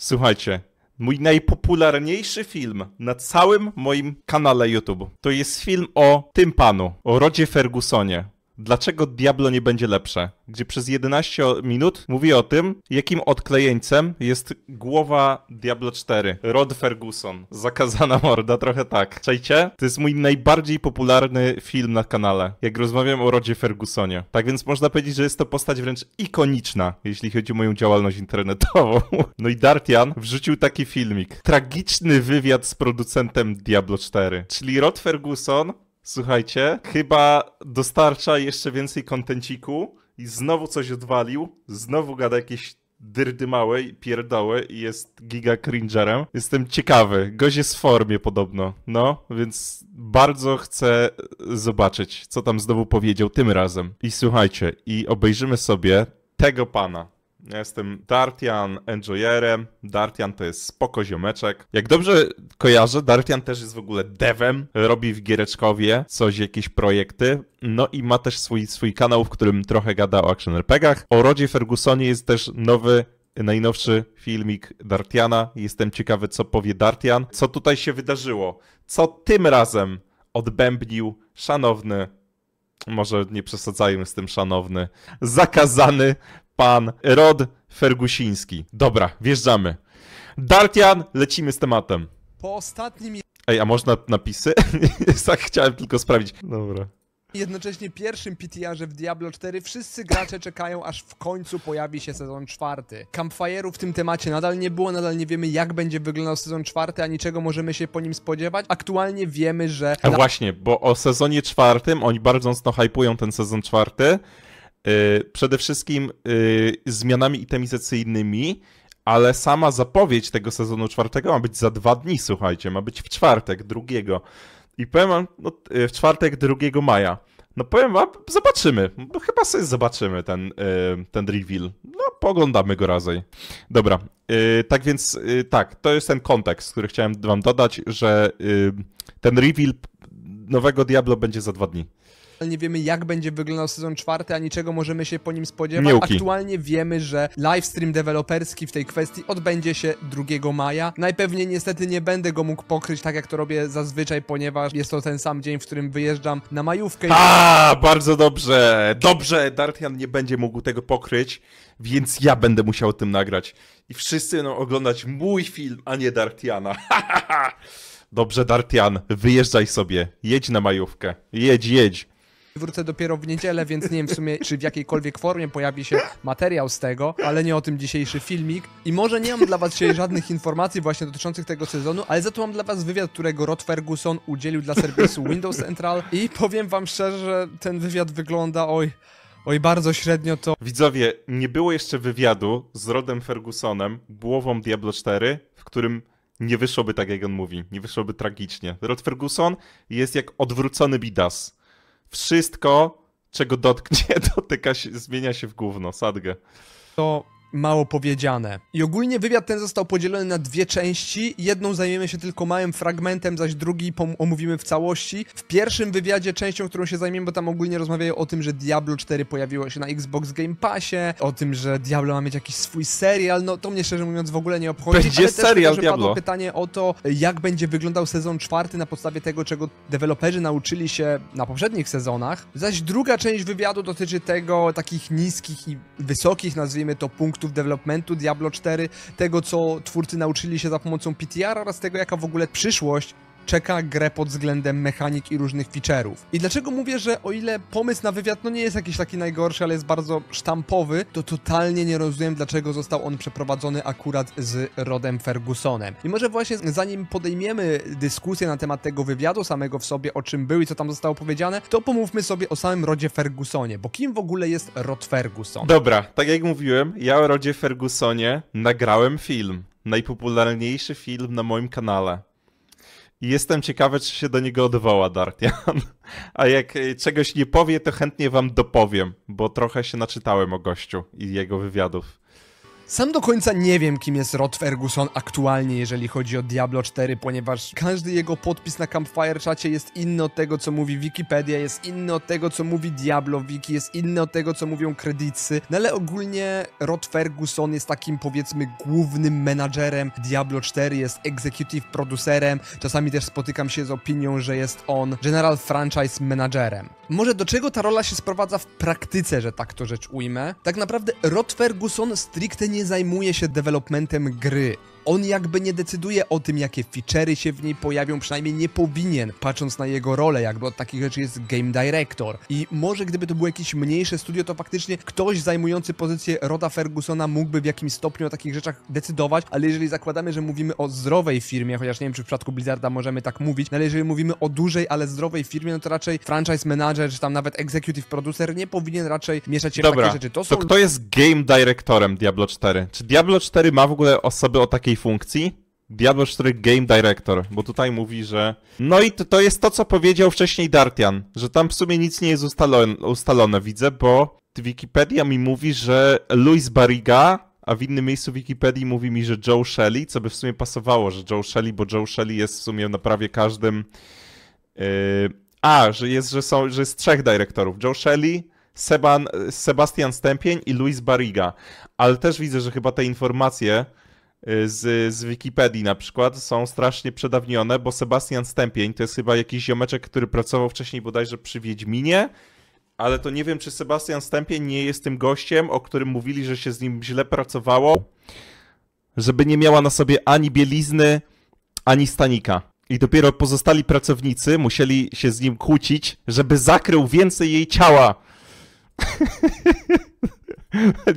Słuchajcie, mój najpopularniejszy film na całym moim kanale YouTube to jest film o tym panu, o Rodzie Fergusonie. Dlaczego Diablo nie będzie lepsze? Gdzie przez 11 minut mówi o tym, jakim odklejeńcem jest głowa Diablo 4. Rod Ferguson. Zakazana morda, trochę tak. Czajcie? To jest mój najbardziej popularny film na kanale, jak rozmawiam o Rodzie Fergusonie. Tak więc można powiedzieć, że jest to postać wręcz ikoniczna, jeśli chodzi o moją działalność internetową. No i Dartian wrzucił taki filmik. Tragiczny wywiad z producentem Diablo 4. Czyli Rod Ferguson słuchajcie, chyba dostarcza jeszcze więcej kontenciku i znowu coś odwalił, znowu gada jakieś dyrdy małe i pierdoły i jest giga cringerem. Jestem ciekawy. Gość jest w formie podobno. No, więc bardzo chcę zobaczyć, co tam znowu powiedział tym razem. I słuchajcie, i obejrzymy sobie tego pana. Ja jestem Dartian enjoyerem. Dartian to jest spoko ziomeczek. Jak dobrze kojarzę, Dartian też jest w ogóle devem. Robi w Giereczkowie coś, jakieś projekty. No i ma też swój, swój kanał, w którym trochę gada o action RPGach. O Rodzie Fergusonie jest też nowy najnowszy filmik Dartiana. Jestem ciekawy, co powie Dartian. Co tutaj się wydarzyło? Co tym razem odbębnił szanowny, może nie przesadzajmy z tym szanowny, zakazany pan Rod Fergusiński. Dobra, wjeżdżamy. Dartian, lecimy z tematem. Po ostatnim... Ej, a można napisy? tak chciałem tylko sprawdzić. Dobra. Jednocześnie pierwszym PTR-ze w Diablo 4 wszyscy gracze czekają, aż w końcu pojawi się sezon czwarty. Campfire'u w tym temacie nadal nie było, nadal nie wiemy jak będzie wyglądał sezon czwarty, a niczego możemy się po nim spodziewać. Aktualnie wiemy, że... E, a właśnie, bo o sezonie czwartym, oni bardzo mocno hypują ten sezon czwarty, Y, przede wszystkim y, zmianami itemizacyjnymi, ale sama zapowiedź tego sezonu czwartego ma być za dwa dni, słuchajcie, ma być w czwartek, drugiego. I powiem wam, no, y, w czwartek 2 maja. No powiem wam, zobaczymy. No, chyba sobie zobaczymy ten, ten reveal. No, poglądamy go razem. Dobra, tak więc tak, to jest ten kontekst, który chciałem wam dodać, że ten reveal nowego Diablo będzie za dwa dni nie wiemy jak będzie wyglądał sezon czwarty, a niczego możemy się po nim spodziewać. Miłki. Aktualnie wiemy, że livestream deweloperski w tej kwestii odbędzie się 2 maja. Najpewniej niestety nie będę go mógł pokryć tak jak to robię zazwyczaj, ponieważ jest to ten sam dzień, w którym wyjeżdżam na majówkę. A, bardzo dobrze. Dobrze, Dartian nie będzie mógł tego pokryć, więc ja będę musiał o tym nagrać. I wszyscy będą oglądać mój film, a nie Dartiana. Dobrze, Dartian, wyjeżdżaj sobie. Jedź na majówkę. Jedź, jedź wrócę dopiero w niedzielę, więc nie wiem w sumie, czy w jakiejkolwiek formie pojawi się materiał z tego, ale nie o tym dzisiejszy filmik. I może nie mam dla was dzisiaj żadnych informacji właśnie dotyczących tego sezonu, ale za to mam dla was wywiad, którego Rod Ferguson udzielił dla serwisu Windows Central i powiem wam szczerze, że ten wywiad wygląda, oj... Oj, bardzo średnio to. Widzowie, nie było jeszcze wywiadu z Rodem Fergusonem, głową Diablo 4, w którym nie wyszłoby tak, jak on mówi. Nie wyszłoby tragicznie. Rod Ferguson jest jak odwrócony bidas. Wszystko, czego dotknie, dotyka się, zmienia się w gówno. Sadgę. To mało powiedziane. I ogólnie wywiad ten został podzielony na dwie części. Jedną zajmiemy się tylko małym fragmentem, zaś drugi omówimy w całości. W pierwszym wywiadzie częścią, którą się zajmiemy, bo tam ogólnie rozmawiają o tym, że Diablo 4 pojawiło się na Xbox Game Passie, o tym, że Diablo ma mieć jakiś swój serial, no to mnie szczerze mówiąc w ogóle nie obchodzi. Będzie ale serial też, Diablo. pytanie o to, jak będzie wyglądał sezon czwarty na podstawie tego, czego deweloperzy nauczyli się na poprzednich sezonach. Zaś druga część wywiadu dotyczy tego takich niskich i wysokich, nazwijmy to, punktów produktów developmentu Diablo 4, tego co twórcy nauczyli się za pomocą PTR oraz tego jaka w ogóle przyszłość czeka grę pod względem mechanik i różnych feature'ów. I dlaczego mówię, że o ile pomysł na wywiad no nie jest jakiś taki najgorszy, ale jest bardzo sztampowy, to totalnie nie rozumiem, dlaczego został on przeprowadzony akurat z Rodem Fergusonem. I może właśnie zanim podejmiemy dyskusję na temat tego wywiadu samego w sobie, o czym był i co tam zostało powiedziane, to pomówmy sobie o samym Rodzie Fergusonie, bo kim w ogóle jest Rod Ferguson? Dobra, tak jak mówiłem, ja o Rodzie Fergusonie nagrałem film. Najpopularniejszy film na moim kanale. I jestem ciekawy, czy się do niego odwoła Dartian. A jak y, czegoś nie powie, to chętnie wam dopowiem, bo trochę się naczytałem o gościu i jego wywiadów. Sam do końca nie wiem, kim jest Rod Ferguson aktualnie, jeżeli chodzi o Diablo 4, ponieważ każdy jego podpis na Campfire czacie jest inny od tego, co mówi Wikipedia, jest inny od tego, co mówi Diablo Wiki, jest inny od tego, co mówią kredycy, no ale ogólnie Rod Ferguson jest takim, powiedzmy, głównym menadżerem Diablo 4, jest executive producerem, czasami też spotykam się z opinią, że jest on general franchise menadżerem. Może do czego ta rola się sprowadza w praktyce, że tak to rzecz ujmę? Tak naprawdę Rod Ferguson stricte nie zajmuje się developmentem gry on jakby nie decyduje o tym, jakie feature'y się w niej pojawią, przynajmniej nie powinien, patrząc na jego rolę, jakby od takich rzeczy jest game director. I może gdyby to było jakieś mniejsze studio, to faktycznie ktoś zajmujący pozycję Roda Fergusona mógłby w jakimś stopniu o takich rzeczach decydować, ale jeżeli zakładamy, że mówimy o zdrowej firmie, chociaż nie wiem, czy w przypadku Blizzarda możemy tak mówić, no ale jeżeli mówimy o dużej, ale zdrowej firmie, no to raczej franchise manager, czy tam nawet executive producer nie powinien raczej mieszać się Dobra, w takie rzeczy. To, są... to kto jest game directorem Diablo 4? Czy Diablo 4 ma w ogóle osoby o takiej funkcji Diablo 4 Game Director, bo tutaj mówi, że... No i to, to jest to, co powiedział wcześniej Dartian, że tam w sumie nic nie jest ustalone, ustalone widzę, bo Wikipedia mi mówi, że Luis Barriga, a w innym miejscu Wikipedii mówi mi, że Joe Shelley, co by w sumie pasowało, że Joe Shelley, bo Joe Shelley jest w sumie na prawie każdym... Yy... A, że jest, że są, że jest trzech dyrektorów. Joe Shelley, Seban, Sebastian Stępień i Luis Barriga. Ale też widzę, że chyba te informacje Y, z, z Wikipedii na przykład są strasznie przedawnione, bo Sebastian Stępień to jest chyba jakiś ziomeczek, który pracował wcześniej bodajże przy Wiedźminie, ale to nie wiem, czy Sebastian Stępień nie jest tym gościem, o którym mówili, że się z nim źle pracowało, żeby nie miała na sobie ani bielizny, ani stanika. I dopiero pozostali pracownicy musieli się z nim kłócić, żeby zakrył więcej jej ciała.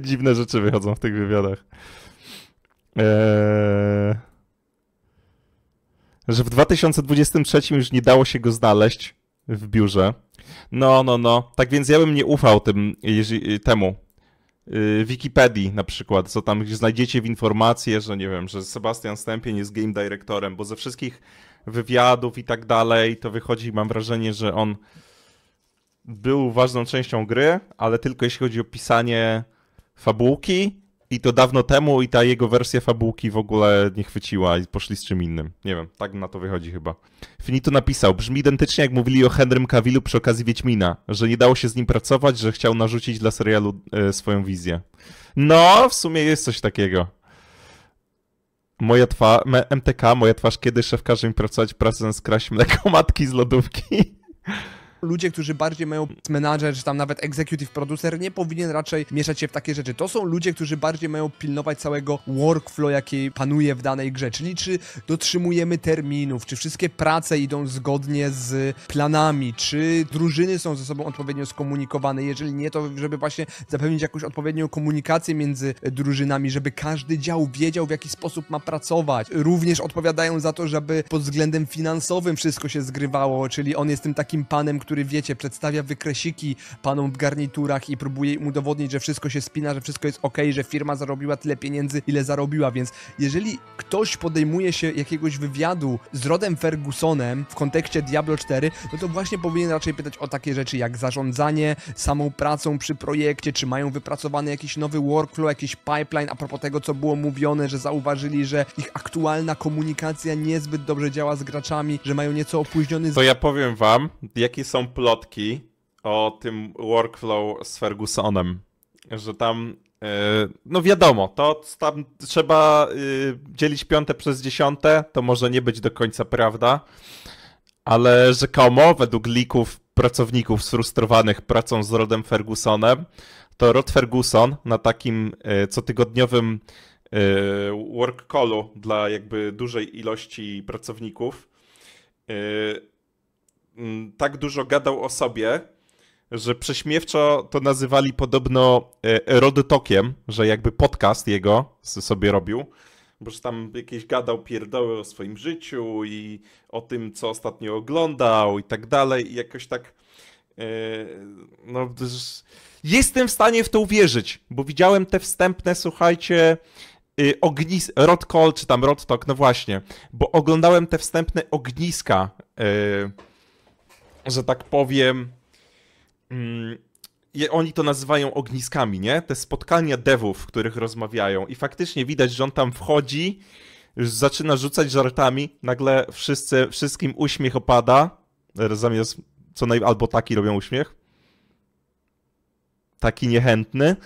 Dziwne rzeczy wychodzą w tych wywiadach. Eee, że w 2023 już nie dało się go znaleźć w biurze. No, no, no. Tak więc ja bym nie ufał tym, y, temu. Y, Wikipedii na przykład, co tam znajdziecie w informacje, że nie wiem, że Sebastian Stępień jest game directorem, bo ze wszystkich wywiadów i tak dalej, to wychodzi, mam wrażenie, że on był ważną częścią gry, ale tylko jeśli chodzi o pisanie fabułki i to dawno temu i ta jego wersja fabułki w ogóle nie chwyciła i poszli z czym innym. Nie wiem, tak na to wychodzi chyba. Finito napisał, brzmi identycznie jak mówili o Henrym Cavillu przy okazji Wiedźmina, że nie dało się z nim pracować, że chciał narzucić dla serialu e, swoją wizję. No, w sumie jest coś takiego. Moja twa MTK, moja twarz, kiedy szef każe mi pracować pracę z kraść mleko matki z lodówki. ludzie, którzy bardziej mają menadżer, czy tam nawet executive producer, nie powinien raczej mieszać się w takie rzeczy. To są ludzie, którzy bardziej mają pilnować całego workflow, jaki panuje w danej grze, czyli czy dotrzymujemy terminów, czy wszystkie prace idą zgodnie z planami, czy drużyny są ze sobą odpowiednio skomunikowane, jeżeli nie, to żeby właśnie zapewnić jakąś odpowiednią komunikację między drużynami, żeby każdy dział wiedział, w jaki sposób ma pracować. Również odpowiadają za to, żeby pod względem finansowym wszystko się zgrywało, czyli on jest tym takim panem, który który wiecie, przedstawia wykresiki panom w garniturach i próbuje im udowodnić, że wszystko się spina, że wszystko jest ok, że firma zarobiła tyle pieniędzy, ile zarobiła, więc jeżeli ktoś podejmuje się jakiegoś wywiadu z Rodem Fergusonem w kontekście Diablo 4, no to właśnie powinien raczej pytać o takie rzeczy jak zarządzanie samą pracą przy projekcie, czy mają wypracowany jakiś nowy workflow, jakiś pipeline a propos tego, co było mówione, że zauważyli, że ich aktualna komunikacja niezbyt dobrze działa z graczami, że mają nieco opóźniony... To ja powiem wam, jakie są plotki o tym workflow z Fergusonem, że tam e, no wiadomo, to tam trzeba e, dzielić piąte przez dziesiąte, to może nie być do końca prawda, ale rzekomo według lików pracowników sfrustrowanych pracą z Rodem Fergusonem, to Rod Ferguson na takim e, cotygodniowym work callu dla jakby dużej ilości pracowników Mm, tak dużo gadał o sobie, że prześmiewczo to nazywali podobno e, Rodotokiem, że jakby podcast jego sobie robił, bo że tam jakieś gadał pierdoły o swoim życiu i o tym, co ostatnio oglądał i tak dalej i jakoś tak e, no, jestem w stanie w to uwierzyć, bo widziałem te wstępne, słuchajcie, y, ognis, Rod Call, czy tam Rod Talk, no właśnie, bo oglądałem te wstępne ogniska e, że tak powiem, mm, oni to nazywają ogniskami, nie? Te spotkania devów, w których rozmawiają. I faktycznie widać, że on tam wchodzi, zaczyna rzucać żartami, nagle wszyscy, wszystkim uśmiech opada, zamiast co naj... albo taki robią uśmiech. Taki niechętny.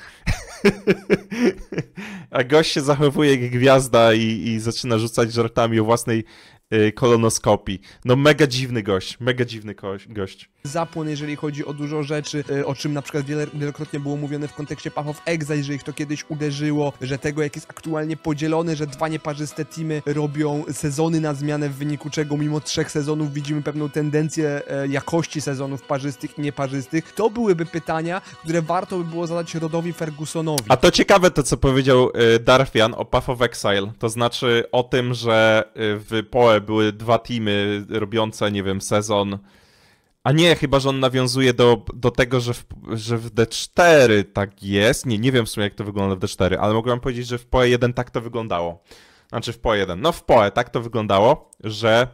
A gość się zachowuje jak gwiazda i, i zaczyna rzucać żartami o własnej Y, kolonoskopii. No mega dziwny gość, mega dziwny gość zapłon, jeżeli chodzi o dużo rzeczy, y, o czym na przykład wielokrotnie było mówione w kontekście Path of Exile, że ich to kiedyś uderzyło, że tego jak jest aktualnie podzielony, że dwa nieparzyste teamy robią sezony na zmianę, w wyniku czego mimo trzech sezonów widzimy pewną tendencję e, jakości sezonów parzystych i nieparzystych. To byłyby pytania, które warto by było zadać Rodowi Fergusonowi. A to ciekawe to, co powiedział e, Darfian o Path of Exile, to znaczy o tym, że e, w PoE były dwa teamy robiące, nie wiem, sezon a nie, chyba że on nawiązuje do, do tego, że w, że w D4 tak jest. Nie, nie wiem w sumie, jak to wygląda w D4, ale mogę wam powiedzieć, że w PoE 1 tak to wyglądało. Znaczy w PoE 1. No w PoE tak to wyglądało, że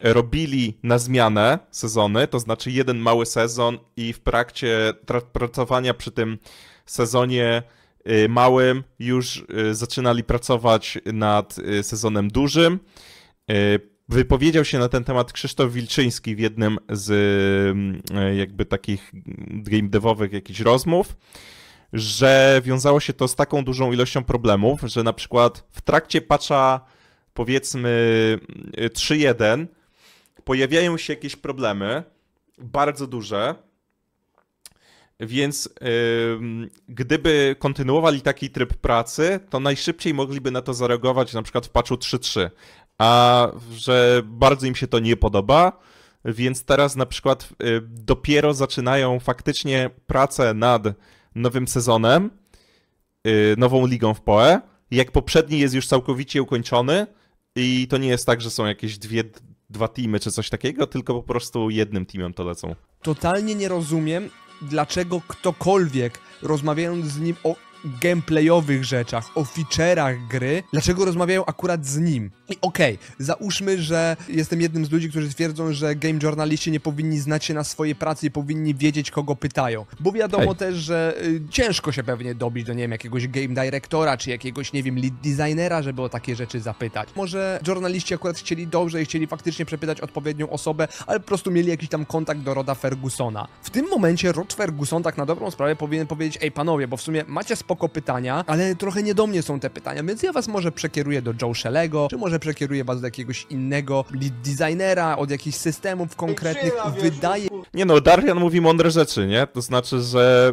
yy, robili na zmianę sezony, to znaczy jeden mały sezon i w trakcie pracowania przy tym sezonie yy, małym już yy, zaczynali pracować nad y, sezonem dużym y, Wypowiedział się na ten temat Krzysztof Wilczyński w jednym z mm, e, jakby takich game devowych jakichś rozmów, że wiązało się to z taką dużą ilością problemów, że na przykład w trakcie patcha powiedzmy 3.1 mm, pojawiają się jakieś problemy, bardzo duże, więc yy, gdyby kontynuowali taki tryb pracy, to najszybciej mogliby na to zareagować na przykład w patchu 3.3 a że bardzo im się to nie podoba, więc teraz na przykład y, dopiero zaczynają faktycznie pracę nad nowym sezonem, y, nową ligą w POE, jak poprzedni jest już całkowicie ukończony i to nie jest tak, że są jakieś dwie, dwa teamy czy coś takiego, tylko po prostu jednym teamem to lecą. Totalnie nie rozumiem, dlaczego ktokolwiek rozmawiając z nim o gameplayowych rzeczach, o featureach gry, dlaczego rozmawiają akurat z nim. I okej, okay, załóżmy, że jestem jednym z ludzi, którzy twierdzą, że game journaliści nie powinni znać się na swoje pracy i powinni wiedzieć, kogo pytają. Bo wiadomo Hej. też, że y, ciężko się pewnie dobić do, nie wiem, jakiegoś game directora, czy jakiegoś, nie wiem, lead designera, żeby o takie rzeczy zapytać. Może journaliści akurat chcieli dobrze i chcieli faktycznie przepytać odpowiednią osobę, ale po prostu mieli jakiś tam kontakt do Roda Fergusona. W tym momencie Rod Ferguson tak na dobrą sprawę powinien powiedzieć, ej panowie, bo w sumie macie sporo spoko pytania, ale trochę nie do mnie są te pytania, więc ja was może przekieruję do Joe Shellego, czy może przekieruję was do jakiegoś innego lead designera, od jakichś systemów konkretnych. Wydaje... Nie no, Darian mówi mądre rzeczy, nie? To znaczy, że...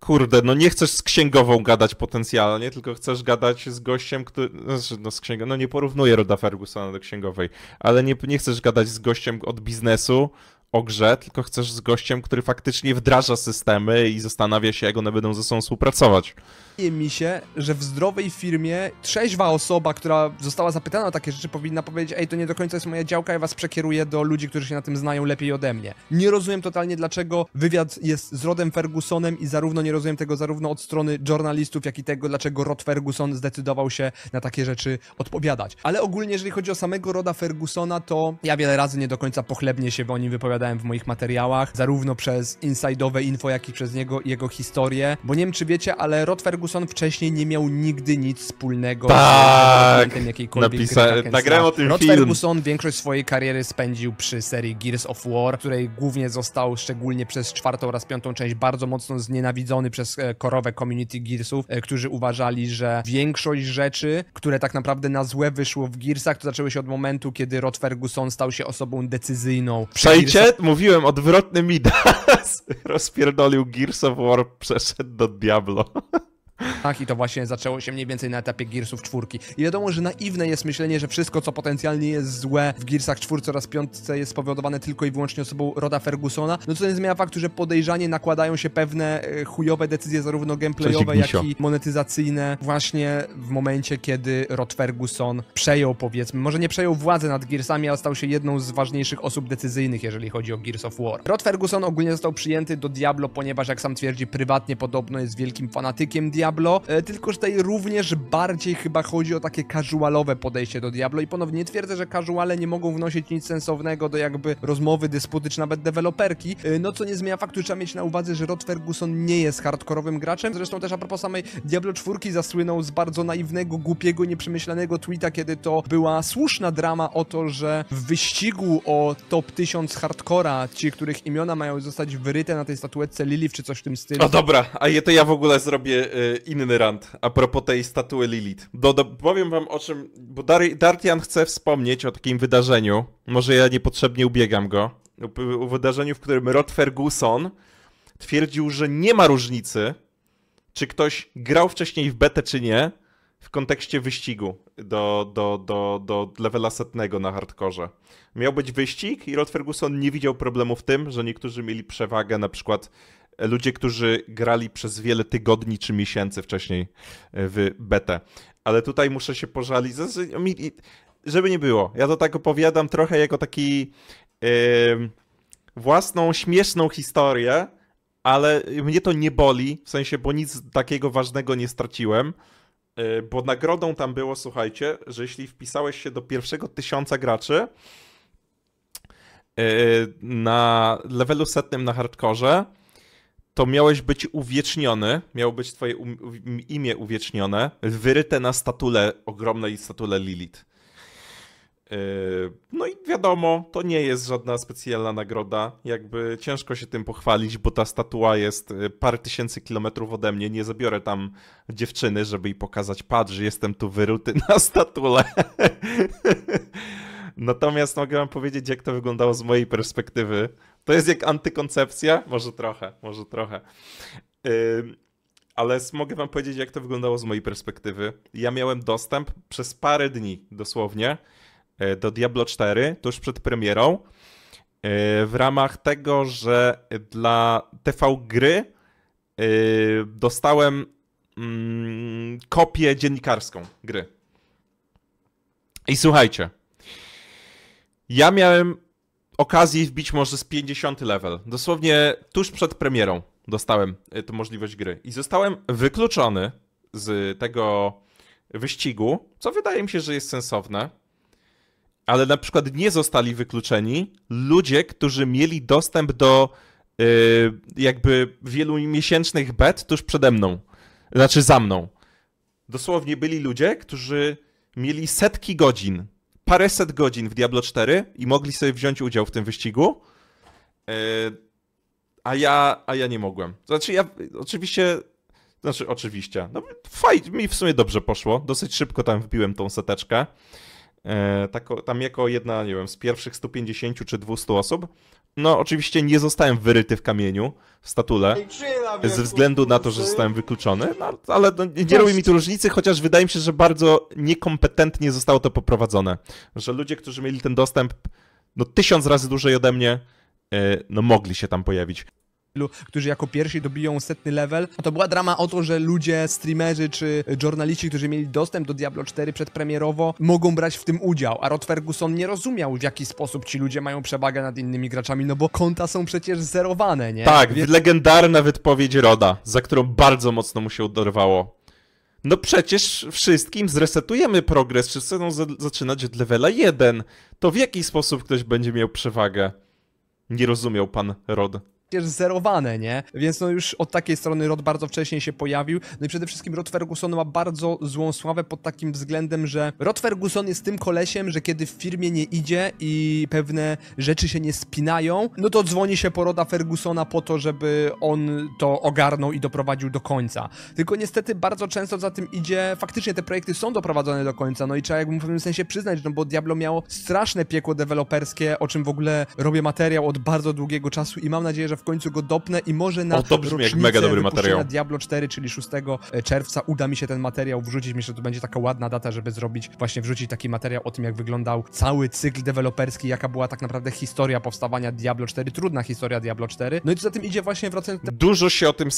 kurde, no nie chcesz z księgową gadać potencjalnie, tylko chcesz gadać z gościem, który. Znaczy, no, z księgą, no nie porównuję Roda Fergusona do księgowej, ale nie, nie chcesz gadać z gościem od biznesu, o grze, tylko chcesz z gościem, który faktycznie wdraża systemy i zastanawia się, jak one będą ze sobą współpracować. Wydaje mi się, że w zdrowej firmie trzeźwa osoba, która została zapytana o takie rzeczy, powinna powiedzieć, ej, to nie do końca jest moja działka, ja was przekieruję do ludzi, którzy się na tym znają lepiej ode mnie. Nie rozumiem totalnie, dlaczego wywiad jest z Rodem Fergusonem i zarówno nie rozumiem tego zarówno od strony journalistów, jak i tego, dlaczego Rod Ferguson zdecydował się na takie rzeczy odpowiadać. Ale ogólnie, jeżeli chodzi o samego Roda Fergusona, to ja wiele razy nie do końca pochlebnie się o nim wypowiadałem opowiadałem w moich materiałach, zarówno przez inside'owe info, jak i przez niego jego historię, bo nie wiem czy wiecie, ale Rod Ferguson wcześniej nie miał nigdy nic wspólnego tak. z jakiejkolwiek Napisa- Nagrałem o tym Rod film. Ferguson większość swojej kariery spędził przy serii Gears of War, której głównie został szczególnie przez czwartą oraz piątą część bardzo mocno znienawidzony przez e, korowe community Gearsów, e, którzy uważali, że większość rzeczy, które tak naprawdę na złe wyszło w Gearsach, to zaczęły się od momentu, kiedy Rod Ferguson stał się osobą decyzyjną. Przejdzie mówiłem, odwrotny Midas rozpierdolił Gears of War, przeszedł do Diablo. Ach, tak, i to właśnie zaczęło się mniej więcej na etapie Gearsów czwórki. I wiadomo, że naiwne jest myślenie, że wszystko, co potencjalnie jest złe w Gearsach czwórce oraz piątce jest spowodowane tylko i wyłącznie osobą Roda Fergusona, no co nie zmienia faktu, że podejrzanie nakładają się pewne e, chujowe decyzje, zarówno gameplayowe, jak i monetyzacyjne, właśnie w momencie, kiedy Rod Ferguson przejął, powiedzmy, może nie przejął władzę nad Gearsami, ale stał się jedną z ważniejszych osób decyzyjnych, jeżeli chodzi o Gears of War. Rod Ferguson ogólnie został przyjęty do Diablo, ponieważ, jak sam twierdzi, prywatnie podobno jest wielkim fanatykiem Diablo, Diablo, e, tylko że tutaj również bardziej chyba chodzi o takie casualowe podejście do Diablo i ponownie nie twierdzę, że casuale nie mogą wnosić nic sensownego do jakby rozmowy, dysputy czy nawet deweloperki, e, no co nie zmienia faktu, trzeba mieć na uwadze, że Rod Ferguson nie jest hardkorowym graczem, zresztą też a propos samej Diablo 4 zasłynął z bardzo naiwnego, głupiego, nieprzemyślanego tweeta, kiedy to była słuszna drama o to, że w wyścigu o top 1000 hardcora, ci, których imiona mają zostać wyryte na tej statuetce Lilith czy coś w tym stylu. O no dobra, a je to ja w ogóle zrobię y, inny rant a propos tej statuły Lilith. Do, do, powiem wam o czym, bo Dar Dartian chce wspomnieć o takim wydarzeniu, może ja niepotrzebnie ubiegam go, o, o wydarzeniu, w którym Rod Ferguson twierdził, że nie ma różnicy, czy ktoś grał wcześniej w betę, czy nie, w kontekście wyścigu do, do, do, do levela setnego na hardkorze. Miał być wyścig i Rod Ferguson nie widział problemu w tym, że niektórzy mieli przewagę na przykład ludzie, którzy grali przez wiele tygodni czy miesięcy wcześniej e, w betę. Ale tutaj muszę się pożalić, znaczy, no, żeby nie było. Ja to tak opowiadam trochę jako taki yy, własną, śmieszną historię, ale mnie to nie boli, w sensie, bo nic takiego ważnego nie straciłem. E, bo nagrodą tam było, słuchajcie, że jeśli wpisałeś się do pierwszego tysiąca graczy, e, na levelu setnym na hardkorze, to miałeś być uwieczniony, miało być twoje um, imię uwiecznione, wyryte na statule, ogromnej statule Lilith. Yy, no i wiadomo, to nie jest żadna specjalna nagroda. Jakby ciężko się tym pochwalić, bo ta statua jest y, parę tysięcy kilometrów ode mnie. Nie zabiorę tam dziewczyny, żeby jej pokazać, patrz, jestem tu wyruty na statule. Natomiast mogę wam powiedzieć, jak to wyglądało z mojej perspektywy. To jest jak antykoncepcja? Może trochę, może trochę. ale mogę wam powiedzieć, jak to wyglądało z mojej perspektywy. Ja miałem dostęp przez parę dni dosłownie e, do Diablo 4, tuż przed premierą, e, w ramach tego, że dla TV gry e, dostałem mm, kopię dziennikarską gry. I słuchajcie, ja miałem okazję wbić może z 50 level. Dosłownie tuż przed premierą dostałem y, tę możliwość gry. I zostałem wykluczony z tego wyścigu, co wydaje mi się, że jest sensowne. Ale na przykład nie zostali wykluczeni ludzie, którzy mieli dostęp do yy, jakby wielu miesięcznych bet tuż przede mną. Znaczy za mną. Dosłownie byli ludzie, którzy mieli setki godzin paręset godzin w Diablo 4 i mogli sobie wziąć udział w tym wyścigu. E, a ja, a ja nie mogłem. Znaczy, ja oczywiście. Znaczy, oczywiście. No, fajnie, mi w sumie dobrze poszło. Dosyć szybko tam wbiłem tą seteczkę. E, tak, tam jako jedna, nie wiem, z pierwszych 150 czy 200 osób. No, oczywiście nie zostałem wyryty w kamieniu, w statule, ze względu na to, że zostałem wykluczony, no, ale no, nie, robi mi tu różnicy, chociaż wydaje mi się, że bardzo niekompetentnie zostało to poprowadzone. Że ludzie, którzy mieli ten dostęp, no tysiąc razy dłużej ode mnie, e, no mogli się tam pojawić którzy jako pierwsi dobiją setny level. To była drama o to, że ludzie, streamerzy czy journaliści, którzy mieli dostęp do Diablo 4 przedpremierowo, mogą brać w tym udział, a Rod Ferguson nie rozumiał, w jaki sposób ci ludzie mają przewagę nad innymi graczami, no bo konta są przecież zerowane, nie? Tak, Wie... legendarna wypowiedź Roda, za którą bardzo mocno mu się odorwało. No przecież wszystkim zresetujemy progres, wszyscy będą zaczynać od levela 1. To w jaki sposób ktoś będzie miał przewagę? Nie rozumiał pan Rod zerowane, nie? Więc no już od takiej strony Rod bardzo wcześnie się pojawił. No i przede wszystkim Rod Ferguson ma bardzo złą sławę pod takim względem, że Rod Ferguson jest tym kolesiem, że kiedy w firmie nie idzie i pewne rzeczy się nie spinają, no to dzwoni się po Roda Fergusona po to, żeby on to ogarnął i doprowadził do końca. Tylko niestety bardzo często za tym idzie, faktycznie te projekty są doprowadzone do końca, no i trzeba jakby w pewnym sensie przyznać, no bo Diablo miało straszne piekło deweloperskie, o czym w ogóle robię materiał od bardzo długiego czasu i mam nadzieję, że w w końcu go dopnę i może na o, to brzmi jak mega dobry materiał. Diablo 4, czyli 6 e, czerwca uda mi się ten materiał wrzucić. Myślę, że to będzie taka ładna data, żeby zrobić, właśnie wrzucić taki materiał o tym, jak wyglądał cały cykl deweloperski, jaka była tak naprawdę historia powstawania Diablo 4, trudna historia Diablo 4. No i co za tym idzie właśnie wracając... Do... Dużo się o tym...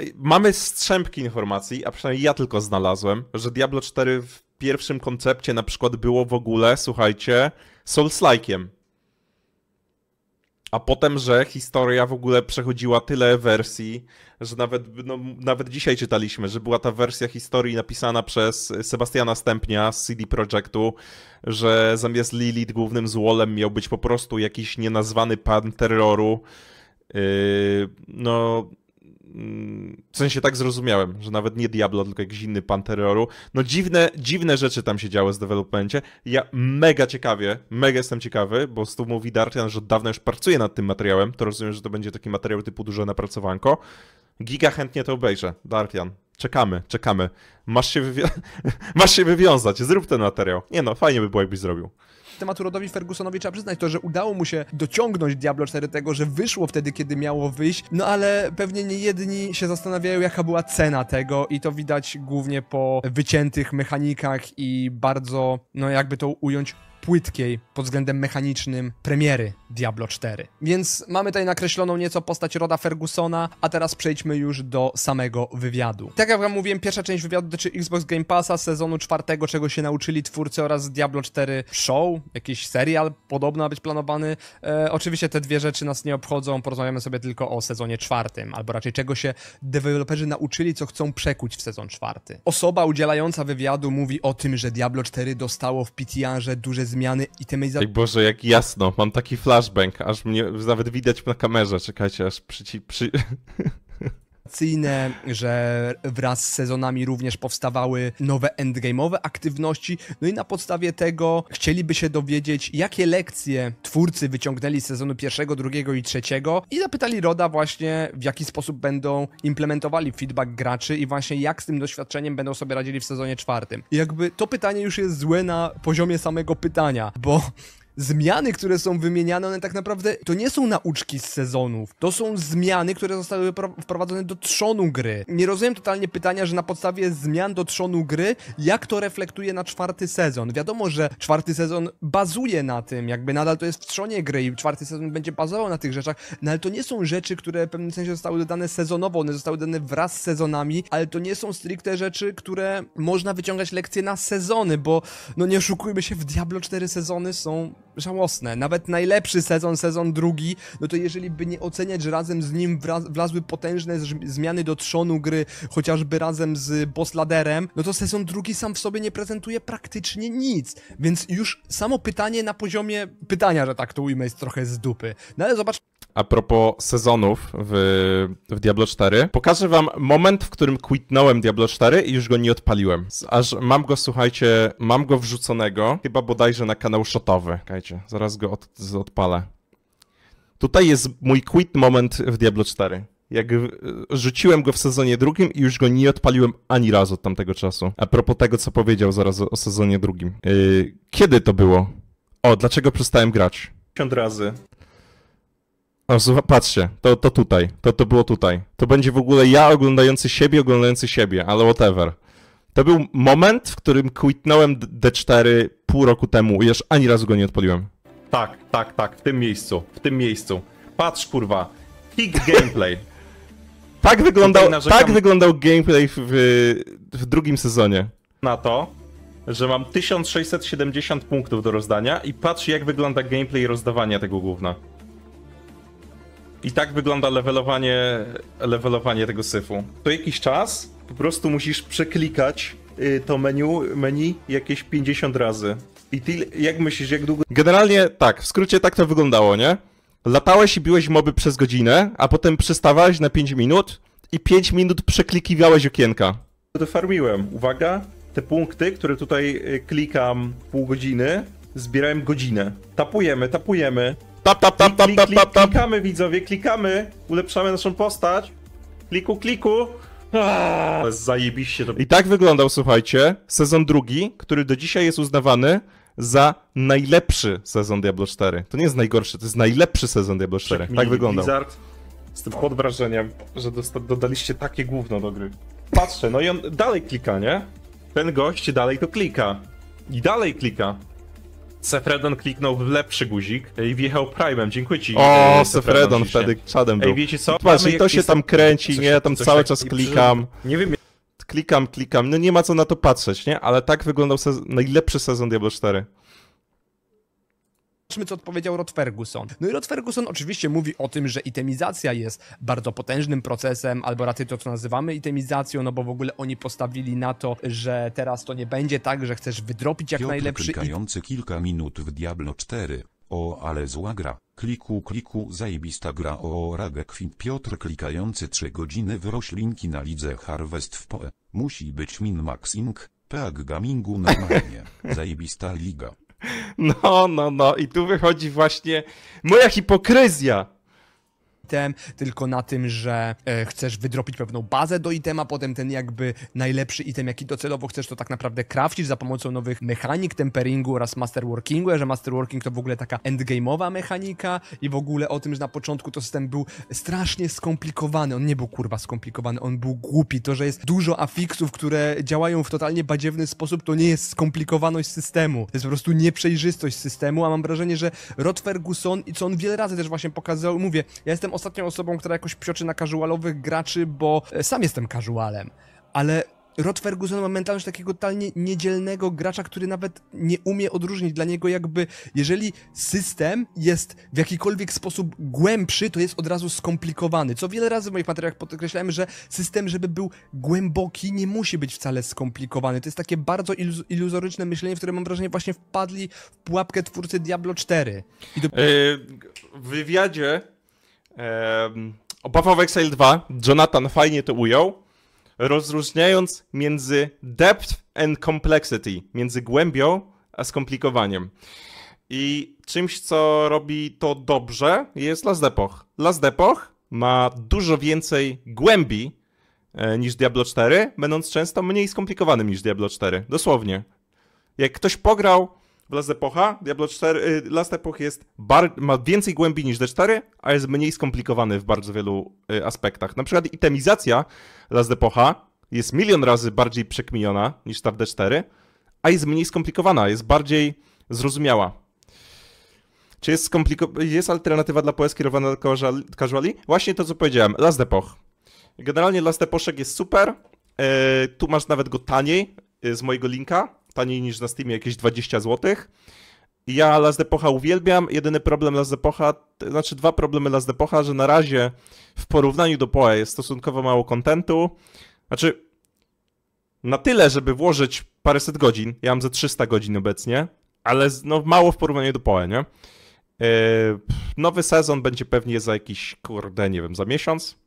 Y, mamy strzępki informacji, a przynajmniej ja tylko znalazłem, że Diablo 4 w pierwszym koncepcie na przykład było w ogóle, słuchajcie, Souls-like'iem. A potem, że historia w ogóle przechodziła tyle wersji, że nawet, no, nawet dzisiaj czytaliśmy, że była ta wersja historii napisana przez Sebastiana Stępnia z CD Projektu, że zamiast Lilith głównym złolem miał być po prostu jakiś nienazwany pan terroru. Yy, no, w sensie tak zrozumiałem, że nawet nie Diablo, tylko jakiś inny pan terroru. No dziwne, dziwne rzeczy tam się działy z developmencie. Ja mega ciekawie, mega jestem ciekawy, bo z tu mówi Dartian, że od dawna już pracuje nad tym materiałem, to rozumiem, że to będzie taki materiał typu duże napracowanko. Giga chętnie to obejrzę. Dartian, czekamy, czekamy. Masz się, masz się wywiązać, zrób ten materiał. Nie no, fajnie by było, jakbyś zrobił tematu Rodowi Fergusonowi trzeba przyznać to, że udało mu się dociągnąć Diablo 4 tego, że wyszło wtedy, kiedy miało wyjść, no ale pewnie nie jedni się zastanawiają, jaka była cena tego i to widać głównie po wyciętych mechanikach i bardzo, no jakby to ująć, płytkiej pod względem mechanicznym premiery Diablo 4. Więc mamy tutaj nakreśloną nieco postać Roda Fergusona, a teraz przejdźmy już do samego wywiadu. Tak jak wam mówiłem, pierwsza część wywiadu dotyczy Xbox Game Passa sezonu czwartego, czego się nauczyli twórcy oraz Diablo 4 show, jakiś serial podobno ma być planowany. E, oczywiście te dwie rzeczy nas nie obchodzą, porozmawiamy sobie tylko o sezonie czwartym, albo raczej czego się deweloperzy nauczyli, co chcą przekuć w sezon czwarty. Osoba udzielająca wywiadu mówi o tym, że Diablo 4 dostało w PTR-ze duże zmiany zmiany itemizacji. Ej Boże, jak jasno, mam taki flashbang, aż mnie nawet widać na kamerze. Czekajcie, aż przyci... Przy... że wraz z sezonami również powstawały nowe endgame'owe aktywności, no i na podstawie tego chcieliby się dowiedzieć, jakie lekcje twórcy wyciągnęli z sezonu pierwszego, drugiego i trzeciego i zapytali Roda właśnie, w jaki sposób będą implementowali feedback graczy i właśnie jak z tym doświadczeniem będą sobie radzili w sezonie czwartym. I jakby to pytanie już jest złe na poziomie samego pytania, bo zmiany, które są wymieniane, one tak naprawdę to nie są nauczki z sezonów. To są zmiany, które zostały wprowadzone do trzonu gry. Nie rozumiem totalnie pytania, że na podstawie zmian do trzonu gry, jak to reflektuje na czwarty sezon. Wiadomo, że czwarty sezon bazuje na tym, jakby nadal to jest w trzonie gry i czwarty sezon będzie bazował na tych rzeczach, no ale to nie są rzeczy, które w pewnym sensie zostały dodane sezonowo, one zostały dodane wraz z sezonami, ale to nie są stricte rzeczy, które można wyciągać lekcje na sezony, bo no nie oszukujmy się, w Diablo 4 sezony są żałosne. Nawet najlepszy sezon, sezon drugi, no to jeżeli by nie oceniać, że razem z nim wlazły potężne zmiany do trzonu gry, chociażby razem z Boss Laderem, no to sezon drugi sam w sobie nie prezentuje praktycznie nic. Więc już samo pytanie na poziomie pytania, że tak to ujmę, jest trochę z dupy. No ale zobacz, a propos sezonów w, w Diablo 4. Pokażę wam moment, w którym quitnąłem Diablo 4 i już go nie odpaliłem. Aż mam go, słuchajcie, mam go wrzuconego, chyba bodajże na kanał shotowy. Czekajcie, zaraz go od, odpalę. Tutaj jest mój quit moment w Diablo 4. Jak rzuciłem go w sezonie drugim i już go nie odpaliłem ani razu od tamtego czasu. A propos tego, co powiedział zaraz o, o sezonie drugim. Yy, kiedy to było? O, dlaczego przestałem grać? 10 razy. Patrzcie, to, to tutaj, to, to było tutaj. To będzie w ogóle ja oglądający siebie, oglądający siebie, ale whatever. To był moment, w którym quitnąłem D4 pół roku temu i już ani razu go nie odpaliłem. Tak, tak, tak, w tym miejscu, w tym miejscu. Patrz kurwa, kick gameplay. tak, wyglądał, narzekam... tak wyglądał gameplay w, w drugim sezonie. Na to, że mam 1670 punktów do rozdania i patrz jak wygląda gameplay rozdawania tego główna. I tak wygląda levelowanie, levelowanie tego syfu. To jakiś czas po prostu musisz przeklikać y, to menu, menu jakieś 50 razy. I ty, jak myślisz, jak długo... Generalnie tak, w skrócie tak to wyglądało, nie? Latałeś i biłeś moby przez godzinę, a potem przystawałeś na 5 minut i 5 minut przeklikiwałeś okienka. To farmiłem. Uwaga, te punkty, które tutaj y, klikam pół godziny, zbierałem godzinę. Tapujemy, tapujemy, Tap, tap, tap, tap, tap, tap, tap. Klikamy widzowie, klikamy, ulepszamy naszą postać. Kliku, kliku. Ah. Ale zajebiście to... I tak wyglądał, słuchajcie, sezon drugi, który do dzisiaj jest uznawany za najlepszy sezon Diablo 4. To nie jest najgorszy, to jest najlepszy sezon Diablo 4. tak wyglądał. Blizzard, jestem pod wrażeniem, że dodaliście takie gówno do gry. Patrzę, no i on dalej klika, nie? Ten gość dalej to klika. I dalej klika. Sefredon kliknął w lepszy guzik i wjechał Prime'em. Dziękuję ci. O, e, Sefredon wtedy czadem był. Ej, wiecie co? Patrz, i to się tam kręci, coś, nie? Tam cały czas klikam. Nie wiem. Klikam, klikam. No nie ma co na to patrzeć, nie? Ale tak wyglądał sezon, najlepszy sezon Diablo 4. Zobaczmy, co odpowiedział Rod Ferguson. No i Rod Ferguson oczywiście mówi o tym, że itemizacja jest bardzo potężnym procesem, albo raczej to, co nazywamy itemizacją, no bo w ogóle oni postawili na to, że teraz to nie będzie tak, że chcesz wydropić jak Piotr najlepszy... Klękający kilka minut w Diablo 4. O, ale zła gra. Kliku, kliku, zajebista gra o Radek Fin Piotr klikający 3 godziny w roślinki na lidze Harvest w PoE. Musi być min maxing, PAG gamingu normalnie. Zajebista liga. No, no, no. I tu wychodzi właśnie moja hipokryzja item, tylko na tym, że e, chcesz wydropić pewną bazę do itema, potem ten jakby najlepszy item, jaki docelowo chcesz, to tak naprawdę craftisz za pomocą nowych mechanik, temperingu oraz masterworkingu, że masterworking to w ogóle taka endgame'owa mechanika i w ogóle o tym, że na początku to system był strasznie skomplikowany, on nie był kurwa skomplikowany, on był głupi, to, że jest dużo afiksów, które działają w totalnie badziewny sposób, to nie jest skomplikowaność systemu, to jest po prostu nieprzejrzystość systemu, a mam wrażenie, że Rod Ferguson, i co on wiele razy też właśnie pokazał, mówię, ja jestem ostatnią osobą, która jakoś psioczy na casualowych graczy, bo e, sam jestem casualem, ale Rod Ferguson ma mentalność takiego totalnie niedzielnego gracza, który nawet nie umie odróżnić dla niego jakby, jeżeli system jest w jakikolwiek sposób głębszy, to jest od razu skomplikowany. Co wiele razy w moich materiałach podkreślałem, że system, żeby był głęboki, nie musi być wcale skomplikowany. To jest takie bardzo iluz iluzoryczne myślenie, w które mam wrażenie właśnie wpadli w pułapkę twórcy Diablo 4. Do... Yy, w wywiadzie o w Excel 2 Jonathan fajnie to ujął, rozróżniając między depth and complexity, między głębią a skomplikowaniem. I czymś, co robi to dobrze, jest Las Depoch. Las Depoch ma dużo więcej głębi e, niż Diablo 4, będąc często mniej skomplikowanym niż Diablo 4. Dosłownie. Jak ktoś pograł Blast Epocha, Diablo 4, Blast y, Epoch jest bar, ma więcej głębi niż D4, a jest mniej skomplikowany w bardzo wielu y, aspektach. Na przykład itemizacja Last Epocha jest milion razy bardziej przekminiona niż ta w D4, a jest mniej skomplikowana, jest bardziej zrozumiała. Czy jest, skompliko- jest alternatywa dla PS kierowana do casuali? Właśnie to, co powiedziałem, Last Epoch. Generalnie Last Epochek jest super, y, tu masz nawet go taniej z mojego linka, taniej niż na Steamie jakieś 20 zł. Ja Las Depocha uwielbiam. Jedyny problem Las Depocha, znaczy dwa problemy Las Depocha, że na razie w porównaniu do POE jest stosunkowo mało kontentu. Znaczy, na tyle, żeby włożyć paręset godzin. Ja mam ze 300 godzin obecnie, ale no mało w porównaniu do POE, nie? Yy, nowy sezon będzie pewnie za jakiś, kurde, nie wiem, za miesiąc.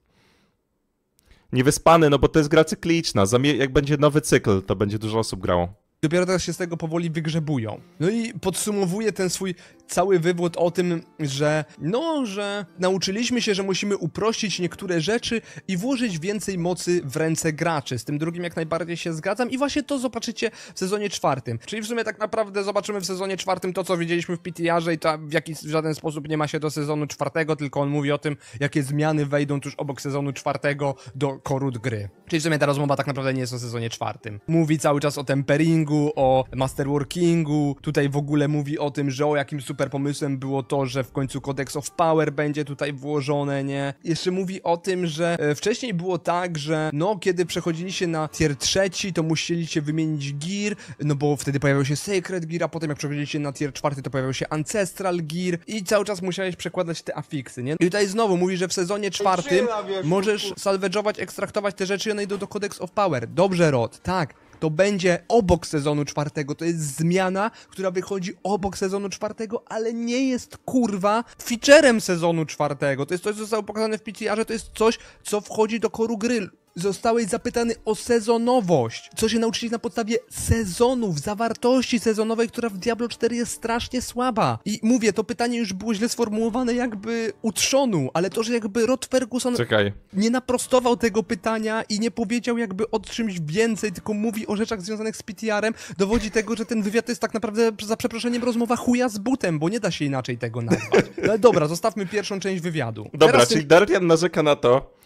Niewyspany, no bo to jest gra cykliczna. Jak będzie nowy cykl, to będzie dużo osób grało dopiero teraz się z tego powoli wygrzebują. No i podsumowuje ten swój cały wywód o tym, że no, że nauczyliśmy się, że musimy uprościć niektóre rzeczy i włożyć więcej mocy w ręce graczy. Z tym drugim jak najbardziej się zgadzam i właśnie to zobaczycie w sezonie czwartym. Czyli w sumie tak naprawdę zobaczymy w sezonie czwartym to, co widzieliśmy w PTR-ze i to w jakiś w żaden sposób nie ma się do sezonu czwartego, tylko on mówi o tym, jakie zmiany wejdą tuż obok sezonu czwartego do korut gry. Czyli w sumie ta rozmowa tak naprawdę nie jest o sezonie czwartym. Mówi cały czas o temperingu, o Masterworkingu. Tutaj w ogóle mówi o tym, że o jakim super pomysłem było to, że w końcu Codex of Power będzie tutaj włożone, nie? Jeszcze mówi o tym, że e, wcześniej było tak, że no, kiedy przechodziliście na tier trzeci, to musieliście wymienić gear, no bo wtedy pojawiał się Sacred Gear, a potem jak przechodziliście na tier czwarty, to pojawiał się Ancestral Gear i cały czas musiałeś przekładać te afiksy, nie? I tutaj znowu mówi, że w sezonie czwartym możesz salwegować, ekstraktować te rzeczy i one idą do Codex of Power. Dobrze, Rod, tak, to będzie obok sezonu czwartego. To jest zmiana, która wychodzi obok sezonu czwartego, ale nie jest kurwa featurem sezonu czwartego. To jest coś, co zostało pokazane w PCR, że to jest coś, co wchodzi do koru gry. Zostałeś zapytany o sezonowość. Co się nauczyłeś na podstawie sezonów, zawartości sezonowej, która w Diablo 4 jest strasznie słaba. I mówię, to pytanie już było źle sformułowane jakby u trzonu, ale to, że jakby Rod Ferguson Czekaj. nie naprostował tego pytania i nie powiedział jakby o czymś więcej, tylko mówi o rzeczach związanych z PTR-em, dowodzi tego, że ten wywiad jest tak naprawdę za przeproszeniem rozmowa chuja z butem, bo nie da się inaczej tego nazwać. Ale dobra, zostawmy pierwszą część wywiadu. Dobra, Teraz czyli ty... narzeka na to,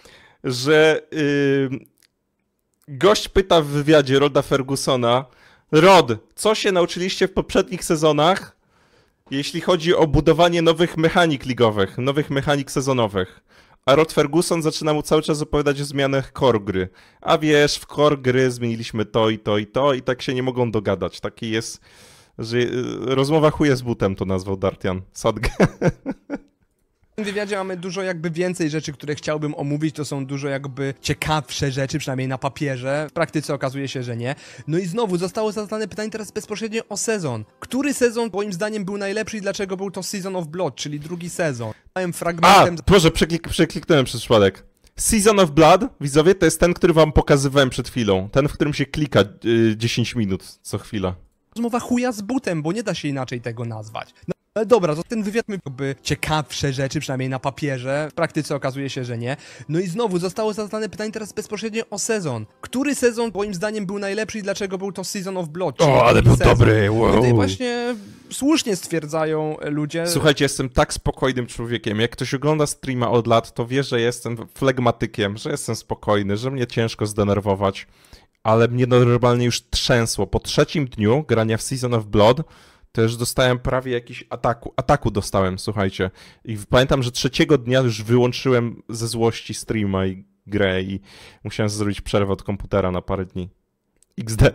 że yy, gość pyta w wywiadzie Roda Fergusona, Rod, co się nauczyliście w poprzednich sezonach, jeśli chodzi o budowanie nowych mechanik ligowych, nowych mechanik sezonowych? A Rod Ferguson zaczyna mu cały czas opowiadać o zmianach core gry. A wiesz, w core gry zmieniliśmy to i to i to i tak się nie mogą dogadać. Taki jest, że y, rozmowa chuje z butem to nazwał Dartian Sadge. W tym wywiadzie mamy dużo jakby więcej rzeczy, które chciałbym omówić, to są dużo jakby ciekawsze rzeczy, przynajmniej na papierze. W praktyce okazuje się, że nie. No i znowu zostało zadane pytanie teraz bezpośrednio o sezon. Który sezon moim zdaniem był najlepszy i dlaczego był to Season of Blood, czyli drugi sezon? Miałem fragmentem... A, proszę, przeklik przekliknąłem przez przypadek. Season of Blood, widzowie, to jest ten, który wam pokazywałem przed chwilą. Ten, w którym się klika yy, 10 minut co chwila. Rozmowa chuja z butem, bo nie da się inaczej tego nazwać. No E, dobra, to ten wywiad miałby ciekawsze rzeczy, przynajmniej na papierze. W praktyce okazuje się, że nie. No i znowu zostało zadane pytanie teraz bezpośrednio o sezon. Który sezon moim zdaniem był najlepszy i dlaczego był to Season of Blood? O, ale był sezon. dobry, wow. Tutaj właśnie słusznie stwierdzają ludzie. Słuchajcie, jestem tak spokojnym człowiekiem. Jak ktoś ogląda streama od lat, to wie, że jestem flegmatykiem, że jestem spokojny, że mnie ciężko zdenerwować. Ale mnie normalnie już trzęsło. Po trzecim dniu grania w Season of Blood też dostałem prawie jakiś ataku. Ataku dostałem, słuchajcie. I pamiętam, że trzeciego dnia już wyłączyłem ze złości streama i grę i musiałem zrobić przerwę od komputera na parę dni. XD e,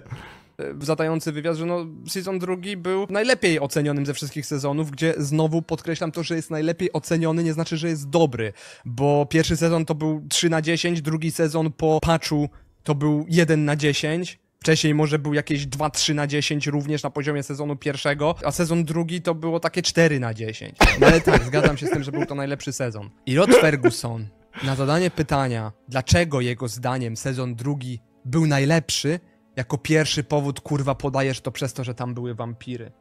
zadający wywiad, że no, sezon drugi był najlepiej ocenionym ze wszystkich sezonów, gdzie znowu podkreślam to, że jest najlepiej oceniony, nie znaczy, że jest dobry, bo pierwszy sezon to był 3 na 10, drugi sezon po patchu to był 1 na 10, Wcześniej może był jakieś 2-3 na 10 również na poziomie sezonu pierwszego, a sezon drugi to było takie 4 na 10. No ale tak, zgadzam się z tym, że był to najlepszy sezon. I Rod Ferguson na zadanie pytania, dlaczego jego zdaniem sezon drugi był najlepszy, jako pierwszy powód kurwa podajesz to przez to, że tam były wampiry.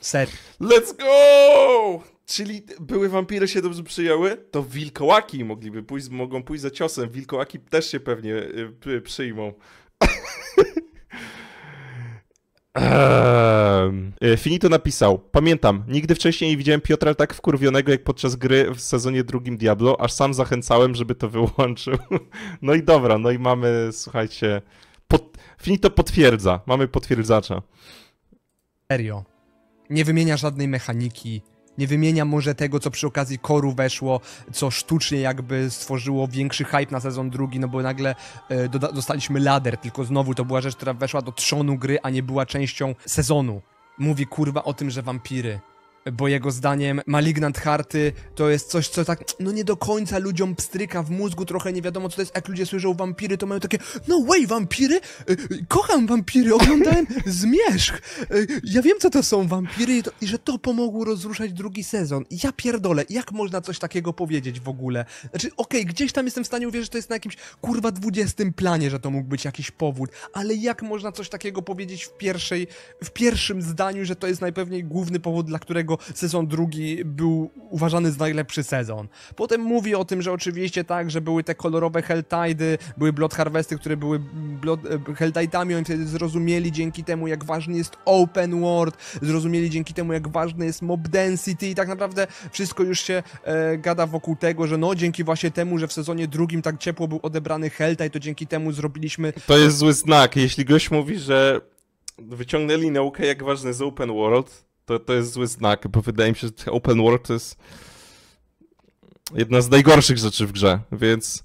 Ser. Let's go! Czyli były wampiry się dobrze przyjęły, to wilkołaki mogliby pójść, mogą pójść za ciosem. Wilkołaki też się pewnie y, y, przyjmą Eee. Finito napisał, pamiętam, nigdy wcześniej nie widziałem Piotra tak wkurwionego jak podczas gry w sezonie drugim Diablo, aż sam zachęcałem, żeby to wyłączył. No i dobra, no i mamy, słuchajcie, pod... Finito potwierdza, mamy potwierdzacza. Serio. Nie wymienia żadnej mechaniki, nie wymieniam może tego, co przy okazji koru weszło, co sztucznie jakby stworzyło większy hype na sezon drugi, no bo nagle e, dostaliśmy lader, tylko znowu to była rzecz, która weszła do trzonu gry, a nie była częścią sezonu. Mówi kurwa o tym, że wampiry bo jego zdaniem Malignant Harty to jest coś, co tak, no nie do końca ludziom pstryka w mózgu, trochę nie wiadomo co to jest, jak ludzie słyszą wampiry, to mają takie, no way, wampiry, y, y, kocham wampiry, oglądałem Zmierzch, y, ja wiem co to są wampiry i, to, i że to pomogło rozruszać drugi sezon. Ja pierdolę, jak można coś takiego powiedzieć w ogóle? Znaczy, okej, okay, gdzieś tam jestem w stanie uwierzyć, że to jest na jakimś, kurwa, dwudziestym planie, że to mógł być jakiś powód, ale jak można coś takiego powiedzieć w pierwszej, w pierwszym zdaniu, że to jest najpewniej główny powód, dla którego dlaczego sezon drugi był uważany za najlepszy sezon. Potem mówi o tym, że oczywiście tak, że były te kolorowe Helltide'y, były Blood Harvesty, które były e, Helltidami, Helltide'ami, oni wtedy zrozumieli dzięki temu, jak ważny jest open world, zrozumieli dzięki temu, jak ważny jest mob density i tak naprawdę wszystko już się e, gada wokół tego, że no dzięki właśnie temu, że w sezonie drugim tak ciepło był odebrany Helltide, to dzięki temu zrobiliśmy... To jest zły znak, jeśli ktoś mówi, że wyciągnęli naukę, jak ważny jest open world, to, to jest zły znak, bo wydaje mi się, że open world to jest jedna z najgorszych rzeczy w grze, więc...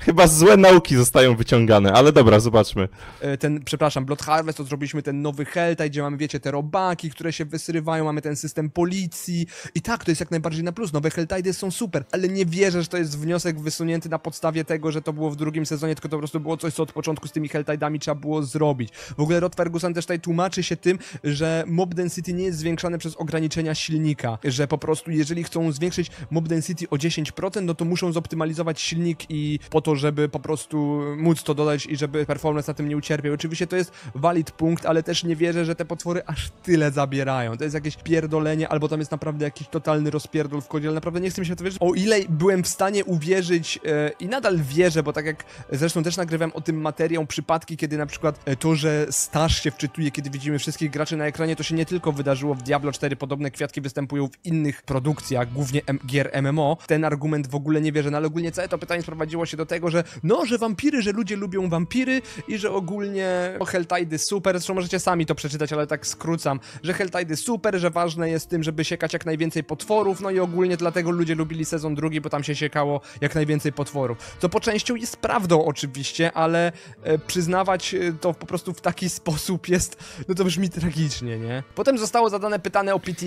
Chyba złe nauki zostają wyciągane, ale dobra, zobaczmy. E, ten, przepraszam, Blood Harvest, to zrobiliśmy ten nowy Helltide, gdzie mamy, wiecie, te robaki, które się wysyrywają, mamy ten system policji i tak, to jest jak najbardziej na plus, nowe Helltide są super, ale nie wierzę, że to jest wniosek wysunięty na podstawie tego, że to było w drugim sezonie, tylko to po prostu było coś, co od początku z tymi Helltidami trzeba było zrobić. W ogóle Rod Ferguson też tutaj tłumaczy się tym, że mob density nie jest zwiększane przez ograniczenia silnika, że po prostu jeżeli chcą zwiększyć mob density o 10%, no to muszą zoptymalizować silnik i po to, żeby po prostu móc to dodać i żeby performance na tym nie ucierpiał. Oczywiście to jest valid punkt, ale też nie wierzę, że te potwory aż tyle zabierają. To jest jakieś pierdolenie, albo tam jest naprawdę jakiś totalny rozpierdol w kodzie, ale naprawdę nie chcę mi się w to wierzyć. O ile byłem w stanie uwierzyć e, i nadal wierzę, bo tak jak zresztą też nagrywam o tym materiał, przypadki, kiedy na przykład e, to, że staż się wczytuje, kiedy widzimy wszystkich graczy na ekranie, to się nie tylko wydarzyło w Diablo 4, podobne kwiatki występują w innych produkcjach, głównie gier MMO. Ten argument w ogóle nie wierzę, no ale ogólnie całe to pytanie sprowadziło się do do tego, że no, że wampiry, że ludzie lubią wampiry i że ogólnie Helltide super, zresztą możecie sami to przeczytać, ale tak skrócam, że Helltide super, że ważne jest tym, żeby siekać jak najwięcej potworów, no i ogólnie dlatego ludzie lubili sezon drugi, bo tam się siekało jak najwięcej potworów. To po częściu jest prawdą oczywiście, ale e, przyznawać e, to po prostu w taki sposób jest, no to brzmi tragicznie, nie? Potem zostało zadane pytanie o PT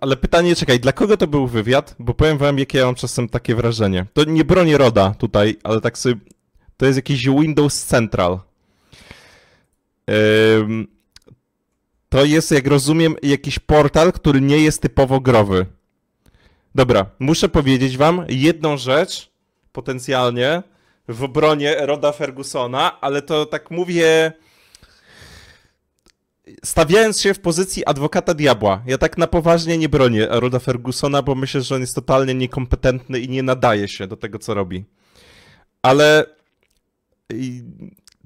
ale pytanie, czekaj, dla kogo to był wywiad? Bo powiem wam, jakie ja mam czasem takie wrażenie. To nie broni Roda tutaj, ale tak sobie... To jest jakiś Windows Central. To jest, jak rozumiem, jakiś portal, który nie jest typowo growy. Dobra, muszę powiedzieć wam jedną rzecz, potencjalnie, w obronie Roda Fergusona, ale to tak mówię stawiając się w pozycji adwokata diabła, ja tak na poważnie nie bronię Roda Fergusona, bo myślę, że on jest totalnie niekompetentny i nie nadaje się do tego, co robi. Ale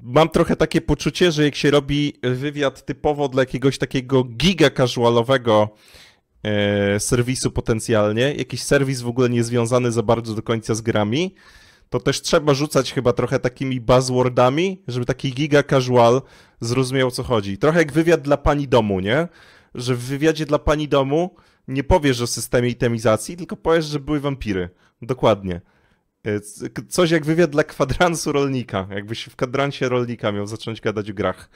mam trochę takie poczucie, że jak się robi wywiad typowo dla jakiegoś takiego giga casualowego e, serwisu potencjalnie, jakiś serwis w ogóle niezwiązany za bardzo do końca z grami, to też trzeba rzucać chyba trochę takimi buzzwordami, żeby taki giga casual zrozumiał o co chodzi. Trochę jak wywiad dla pani domu, nie? Że w wywiadzie dla pani domu nie powiesz o systemie itemizacji, tylko powiesz, że były wampiry. Dokładnie. E, coś jak wywiad dla kwadransu rolnika, jakbyś w kwadransie rolnika miał zacząć gadać o grach.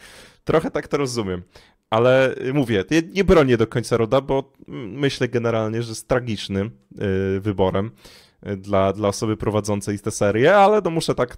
Trochę tak to rozumiem, ale y, mówię, nie bronię do końca Roda, bo mm, myślę generalnie, że jest tragicznym y, wyborem dla, dla osoby prowadzącej tę serię, ale no muszę tak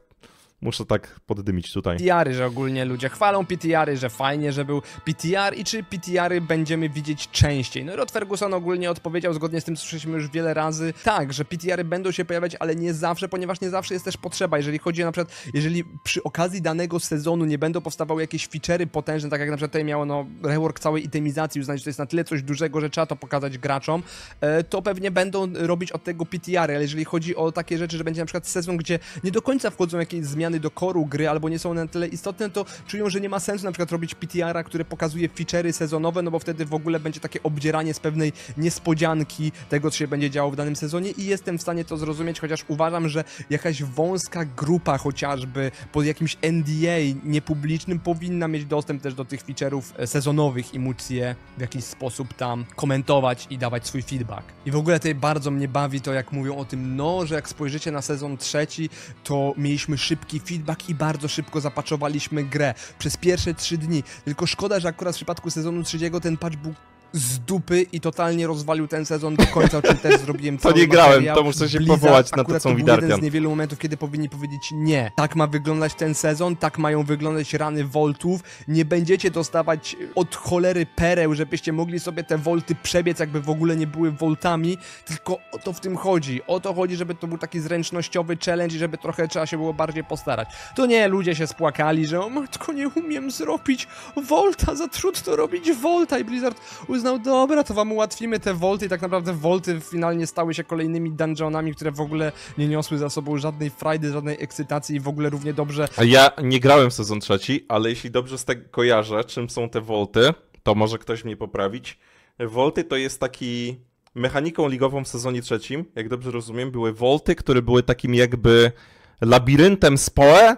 Muszę tak poddymić tutaj. ptr y, że ogólnie ludzie chwalą ptr y, że fajnie, że był PTR i czy ptr y będziemy widzieć częściej. No i Rod Ferguson ogólnie odpowiedział, zgodnie z tym, co słyszeliśmy już wiele razy, tak, że ptr będą się pojawiać, ale nie zawsze, ponieważ nie zawsze jest też potrzeba. Jeżeli chodzi na przykład, jeżeli przy okazji danego sezonu nie będą powstawały jakieś feature'y potężne, tak jak na przykład tutaj miało no, rework całej itemizacji, uznać, że to jest na tyle coś dużego, że trzeba to pokazać graczom, e, to pewnie będą robić od tego ptr ale jeżeli chodzi o takie rzeczy, że będzie na przykład sezon, gdzie nie do końca wchodzą jakieś zmiany zmiany do koru gry albo nie są na tyle istotne, to czują, że nie ma sensu na przykład robić PTR-a, które pokazuje feature'y sezonowe, no bo wtedy w ogóle będzie takie obdzieranie z pewnej niespodzianki tego, co się będzie działo w danym sezonie i jestem w stanie to zrozumieć, chociaż uważam, że jakaś wąska grupa chociażby pod jakimś NDA niepublicznym powinna mieć dostęp też do tych feature'ów e, sezonowych i móc je w jakiś sposób tam komentować i dawać swój feedback. I w ogóle tutaj bardzo mnie bawi to, jak mówią o tym, no, że jak spojrzycie na sezon trzeci, to mieliśmy szybki feedback i bardzo szybko zapaczowaliśmy grę przez pierwsze 3 dni. Tylko szkoda, że akurat w przypadku sezonu trzeciego ten patch był z dupy i totalnie rozwalił ten sezon do końca, o czym też zrobiłem To nie grałem, materiał. to muszę się Blizzard powołać na to, co mówi jeden z niewielu momentów, kiedy powinni powiedzieć nie. Tak ma wyglądać ten sezon, tak mają wyglądać rany voltów, nie będziecie dostawać od cholery pereł, żebyście mogli sobie te volty przebiec, jakby w ogóle nie były voltami, tylko o to w tym chodzi. O to chodzi, żeby to był taki zręcznościowy challenge i żeby trochę trzeba się było bardziej postarać. To nie, ludzie się spłakali, że o matko, nie umiem zrobić volta, za trudno robić volta i Blizzard uznał, dobra, to wam ułatwimy te volty i tak naprawdę volty finalnie stały się kolejnymi dungeonami, które w ogóle nie niosły za sobą żadnej frajdy, żadnej ekscytacji i w ogóle równie dobrze... Ja nie grałem w sezon trzeci, ale jeśli dobrze z tego kojarzę, czym są te volty, to może ktoś mnie poprawić. Volty to jest taki... Mechaniką ligową w sezonie trzecim, jak dobrze rozumiem, były volty, które były takim jakby labiryntem spoe.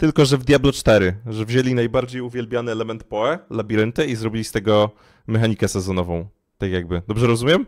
Tylko, że w Diablo 4, że wzięli najbardziej uwielbiany element Poe, labirynty i zrobili z tego mechanikę sezonową. Tak jakby. Dobrze rozumiem?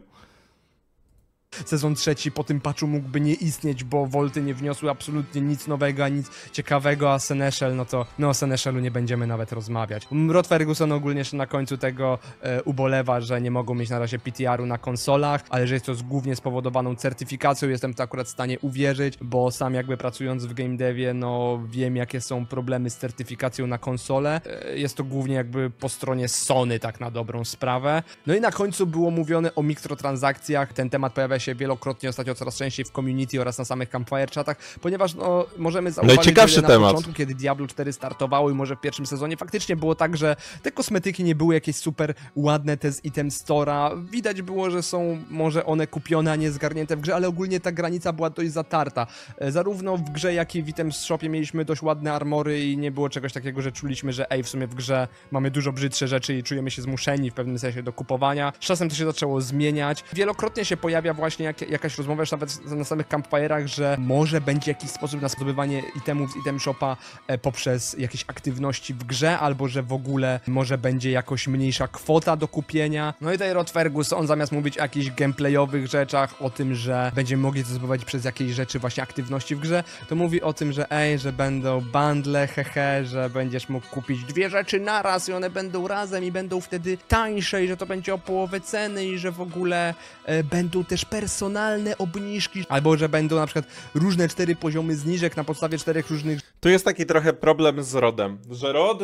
sezon trzeci po tym patchu mógłby nie istnieć, bo Wolty nie wniosły absolutnie nic nowego, ani nic ciekawego, a Seneschal, no to no o Seneszelu nie będziemy nawet rozmawiać. Rod Ferguson ogólnie jeszcze na końcu tego e, ubolewa, że nie mogą mieć na razie PTR-u na konsolach, ale że jest to głównie spowodowaną certyfikacją, jestem to akurat w stanie uwierzyć, bo sam jakby pracując w game devie, no wiem jakie są problemy z certyfikacją na konsole. E, jest to głównie jakby po stronie Sony tak na dobrą sprawę. No i na końcu było mówione o mikrotransakcjach, ten temat pojawia się wielokrotnie ostatnio coraz częściej w community oraz na samych campfire chatach, ponieważ no, możemy zauważyć, no i ciekawszy na początku, kiedy Diablo 4 startowało i może w pierwszym sezonie faktycznie było tak, że te kosmetyki nie były jakieś super ładne, te z item stora, Widać było, że są może one kupione, a nie zgarnięte w grze, ale ogólnie ta granica była dość zatarta. E, zarówno w grze, jak i w item shopie mieliśmy dość ładne armory i nie było czegoś takiego, że czuliśmy, że ej, w sumie w grze mamy dużo brzydsze rzeczy i czujemy się zmuszeni w pewnym sensie do kupowania. czasem to się zaczęło zmieniać. Wielokrotnie się pojawia właśnie właśnie jak, jakaś rozmowa już nawet na samych campfire'ach, że może będzie jakiś sposób na zdobywanie itemów z item shopa e, poprzez jakieś aktywności w grze, albo że w ogóle może będzie jakoś mniejsza kwota do kupienia. No i tutaj Rod Ferguson zamiast mówić o jakichś gameplayowych rzeczach, o tym, że będziemy mogli to zdobywać przez jakieś rzeczy właśnie aktywności w grze, to mówi o tym, że ej, że będą bundle, hehe, że będziesz mógł kupić dwie rzeczy naraz i one będą razem i będą wtedy tańsze i że to będzie o połowę ceny i że w ogóle e, będą też pewne personalne obniżki, albo że będą na przykład różne cztery poziomy zniżek na podstawie czterech różnych... Tu jest taki trochę problem z Rodem, że Rod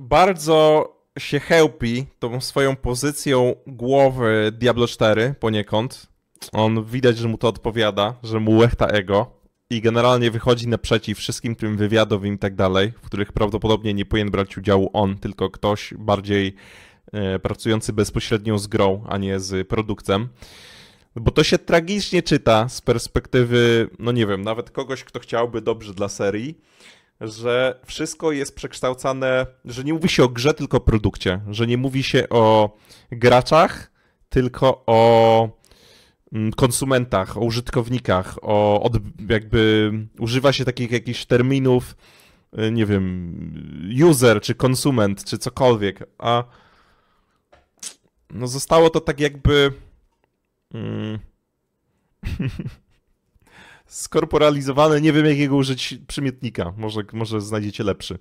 bardzo się helpi tą swoją pozycją głowy Diablo 4 poniekąd. On widać, że mu to odpowiada, że mu łechta ego i generalnie wychodzi naprzeciw wszystkim tym wywiadom i tak dalej, w których prawdopodobnie nie powinien brać udziału on, tylko ktoś bardziej e, pracujący bezpośrednio z grą, a nie z produktem. Bo to się tragicznie czyta z perspektywy, no nie wiem, nawet kogoś, kto chciałby dobrze dla serii, że wszystko jest przekształcane, że nie mówi się o grze, tylko o produkcie, że nie mówi się o graczach, tylko o mm, konsumentach, o użytkownikach, o od, jakby używa się takich jakichś terminów, y, nie wiem, user czy konsument czy cokolwiek, a no zostało to tak jakby Mm. Skorporalizowane, nie wiem jakiego użyć przymiotnika. Może, może znajdziecie lepszy.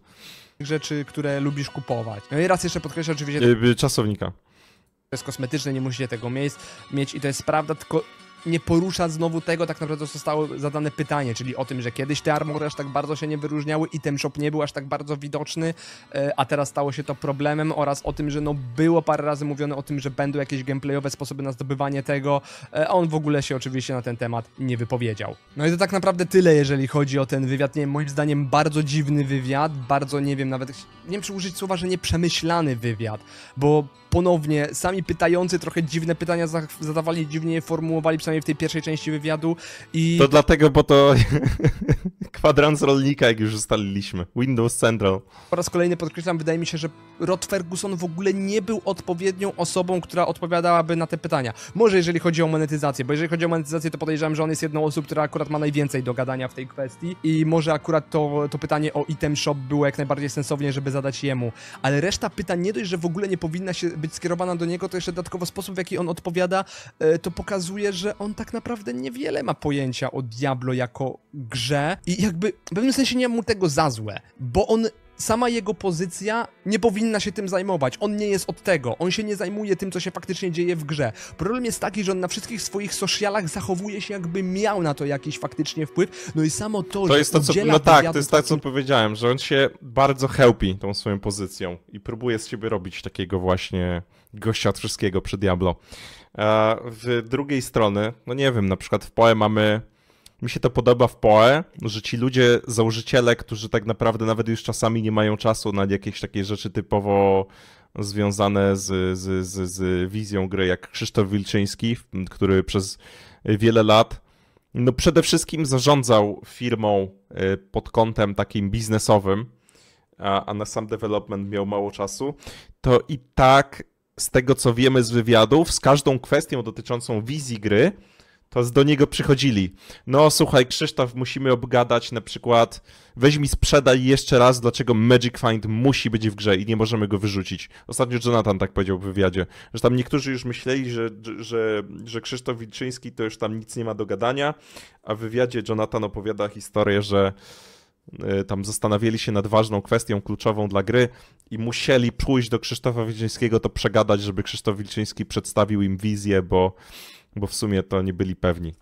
Rzeczy, które lubisz kupować. No i raz jeszcze podkreślę oczywiście. Y, y, czasownika. To jest kosmetyczne, nie musicie tego mieć i to jest prawda, tylko nie porusza znowu tego, tak naprawdę zostało zadane pytanie, czyli o tym, że kiedyś te armory aż tak bardzo się nie wyróżniały i ten shop nie był aż tak bardzo widoczny, e, a teraz stało się to problemem oraz o tym, że no było parę razy mówione o tym, że będą jakieś gameplayowe sposoby na zdobywanie tego, e, a on w ogóle się oczywiście na ten temat nie wypowiedział. No i to tak naprawdę tyle, jeżeli chodzi o ten wywiad. Nie wiem, moim zdaniem bardzo dziwny wywiad, bardzo nie wiem nawet, nie wiem czy użyć słowa, że nieprzemyślany wywiad, bo ponownie. Sami pytający trochę dziwne pytania zadawali, dziwnie je formułowali, przynajmniej w tej pierwszej części wywiadu. I... To dlatego, bo to kwadrans rolnika, jak już ustaliliśmy. Windows Central. Po raz kolejny podkreślam, wydaje mi się, że Rod Ferguson w ogóle nie był odpowiednią osobą, która odpowiadałaby na te pytania. Może jeżeli chodzi o monetyzację, bo jeżeli chodzi o monetyzację, to podejrzewam, że on jest jedną osobą, która akurat ma najwięcej do gadania w tej kwestii i może akurat to, to pytanie o item shop było jak najbardziej sensownie, żeby zadać jemu. Ale reszta pytań nie dość, że w ogóle nie powinna się, być być skierowana do niego, to jeszcze dodatkowo sposób, w jaki on odpowiada, e, to pokazuje, że on tak naprawdę niewiele ma pojęcia o Diablo jako grze i jakby w pewnym sensie nie ma mu tego za złe, bo on sama jego pozycja nie powinna się tym zajmować. On nie jest od tego. On się nie zajmuje tym, co się faktycznie dzieje w grze. Problem jest taki, że on na wszystkich swoich socialach zachowuje się, jakby miał na to jakiś faktycznie wpływ. No i samo to, to że jest to, co, No tak, to jest tak, takim... co powiedziałem, że on się bardzo helpi tą swoją pozycją i próbuje z siebie robić takiego właśnie gościa od wszystkiego przy Diablo. A e, w drugiej strony, no nie wiem, na przykład w Poe mamy mi się to podoba w POE, że ci ludzie, założyciele, którzy tak naprawdę nawet już czasami nie mają czasu na jakieś takie rzeczy typowo związane z, z, z, z wizją gry, jak Krzysztof Wilczyński, który przez wiele lat no przede wszystkim zarządzał firmą e, pod kątem takim biznesowym, a, a na sam development miał mało czasu, to i tak z tego co wiemy z wywiadów, z każdą kwestią dotyczącą wizji gry, to do niego przychodzili. No słuchaj, Krzysztof, musimy obgadać na przykład, weź mi sprzedaj jeszcze raz, dlaczego Magic Find musi być w grze i nie możemy go wyrzucić. Ostatnio Jonathan tak powiedział w wywiadzie, że tam niektórzy już myśleli, że, że, że Krzysztof Wilczyński to już tam nic nie ma do gadania, a w wywiadzie Jonathan opowiada historię, że y, tam zastanawiali się nad ważną kwestią kluczową dla gry i musieli pójść do Krzysztofa Wilczyńskiego to przegadać, żeby Krzysztof Wilczyński przedstawił im wizję, bo bo w sumie to nie byli pewni.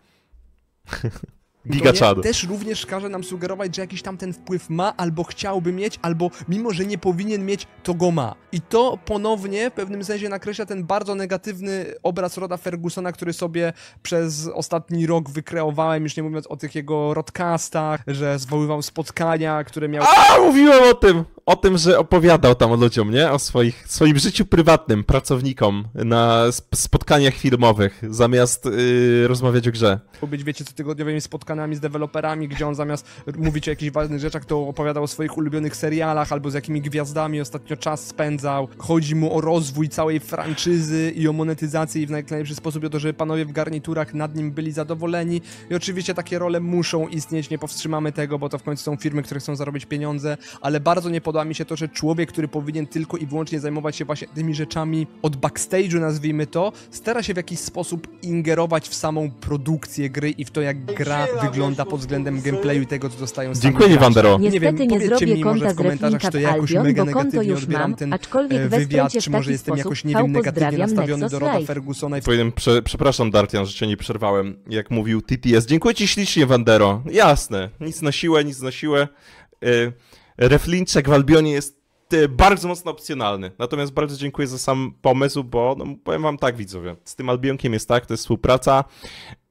Giga Też również każe nam sugerować, że jakiś tam ten wpływ ma, albo chciałby mieć, albo mimo, że nie powinien mieć, to go ma. I to ponownie w pewnym sensie nakreśla ten bardzo negatywny obraz Roda Fergusona, który sobie przez ostatni rok wykreowałem, już nie mówiąc o tych jego rodcastach, że zwoływał spotkania, które miał... A, mówiłem o tym! O tym, że opowiadał tam ludziom, nie? O swoich, swoim życiu prywatnym, pracownikom na spotkaniach filmowych, zamiast yy, rozmawiać o grze. Być, wiecie, co tygodniowymi spotkaniami z deweloperami, gdzie on zamiast mówić o jakichś ważnych rzeczach, to opowiadał o swoich ulubionych serialach albo z jakimi gwiazdami ostatnio czas spędzał. Chodzi mu o rozwój całej franczyzy i o monetyzację i w najlepszy sposób o to, żeby panowie w garniturach nad nim byli zadowoleni. I oczywiście takie role muszą istnieć, nie powstrzymamy tego, bo to w końcu są firmy, które chcą zarobić pieniądze, ale bardzo nie podoba mi się to, że człowiek, który powinien tylko i wyłącznie zajmować się właśnie tymi rzeczami od backstage'u, nazwijmy to, stara się w jakiś sposób ingerować w samą produkcję gry i w to, jak gra wygląda pod względem gameplayu i tego, co dostają sami Dziękuję, Wandero. nie, wiem, nie zrobię mi konta może w komentarzach, czy to jakoś Albion, mega już mam, ten e, aczkolwiek wywiad, czy może jestem jakoś, nie wiem, negatywnie nastawiony do Roda Fergusona. I... Powiem, prze, przepraszam, Dartian, że cię nie przerwałem, jak mówił TTS. Dziękuję ci ślicznie, Wandero. Jasne, nic na siłę, nic na siłę. E, Reflinczek w Albionie jest bardzo mocno opcjonalny. Natomiast bardzo dziękuję za sam pomysł, bo no, powiem wam tak, widzowie, z tym Albionkiem jest tak, to jest współpraca,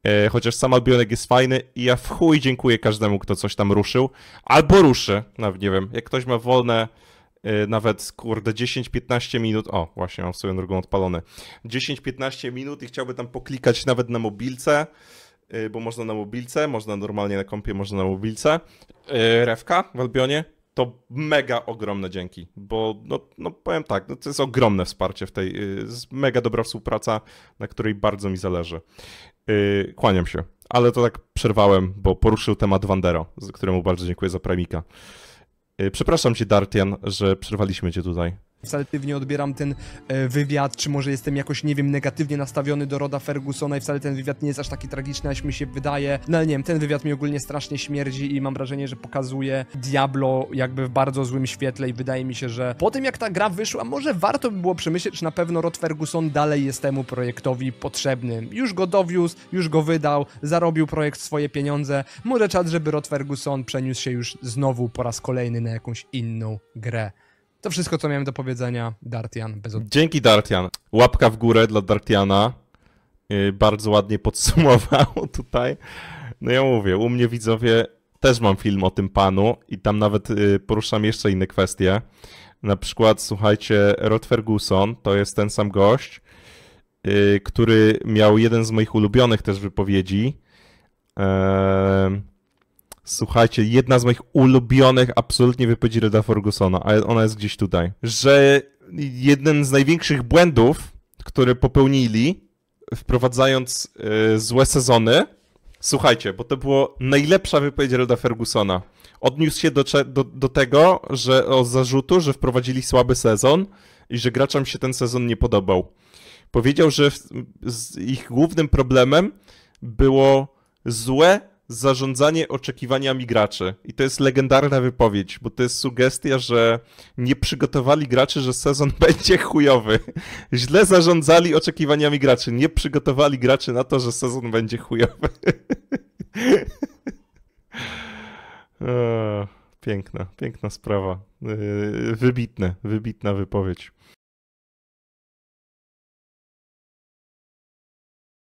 e, chociaż sam Albionek jest fajny i ja w chuj dziękuję każdemu, kto coś tam ruszył, albo ruszy, nawet nie wiem, jak ktoś ma wolne e, nawet, kurde, 10-15 minut, o, właśnie mam sobie swoją drugą odpalone. 10-15 minut i chciałby tam poklikać nawet na mobilce, e, bo można na mobilce, można normalnie na kompie, można na mobilce, e, Rewka w Albionie, to mega ogromne dzięki, bo no, no powiem tak, no to jest ogromne wsparcie w tej, y, mega dobra współpraca, na której bardzo mi zależy. Yy, kłaniam się, ale to tak przerwałem, bo poruszył temat Wandero, któremu bardzo dziękuję za premika. Yy, przepraszam cię Dartian, że przerwaliśmy cię tutaj. Wsaletywnie odbieram ten e, wywiad, czy może jestem jakoś, nie wiem, negatywnie nastawiony do Roda Fergusona i wcale ten wywiad nie jest aż taki tragiczny, jak mi się wydaje. No ale nie wiem, ten wywiad mi ogólnie strasznie śmierdzi i mam wrażenie, że pokazuje Diablo jakby w bardzo złym świetle i wydaje mi się, że po tym jak ta gra wyszła, może warto by było przemyśleć, czy na pewno Rod Ferguson dalej jest temu projektowi potrzebny. Już go dowiózł, już go wydał, zarobił projekt swoje pieniądze. Może czas, żeby Rod Ferguson przeniósł się już znowu po raz kolejny na jakąś inną grę. To wszystko, co miałem do powiedzenia. Dartian bez od... Dzięki Dartian. Łapka w górę dla Dartiana. Yy, bardzo ładnie podsumował tutaj. No ja mówię, u mnie widzowie też mam film o tym panu i tam nawet yy, poruszam jeszcze inne kwestie. Na przykład, słuchajcie, Rod Ferguson to jest ten sam gość, yy, który miał jeden z moich ulubionych też wypowiedzi. Eee Słuchajcie, jedna z moich ulubionych absolutnie wypowiedzi Reda Fergusona, a ona jest gdzieś tutaj, że jeden z największych błędów, który popełnili, wprowadzając yy, złe sezony, słuchajcie, bo to było najlepsza wypowiedź Reda Fergusona. Odniósł się do, do, do tego, że o zarzutu, że wprowadzili słaby sezon i że graczom się ten sezon nie podobał. Powiedział, że w, ich głównym problemem było złe zarządzanie oczekiwaniami graczy. I to jest legendarna wypowiedź, bo to jest sugestia, że nie przygotowali graczy, że sezon będzie chujowy. Źle zarządzali oczekiwaniami graczy. Nie przygotowali graczy na to, że sezon będzie chujowy. E, piękna, piękna sprawa. E, wybitne, wybitna wypowiedź.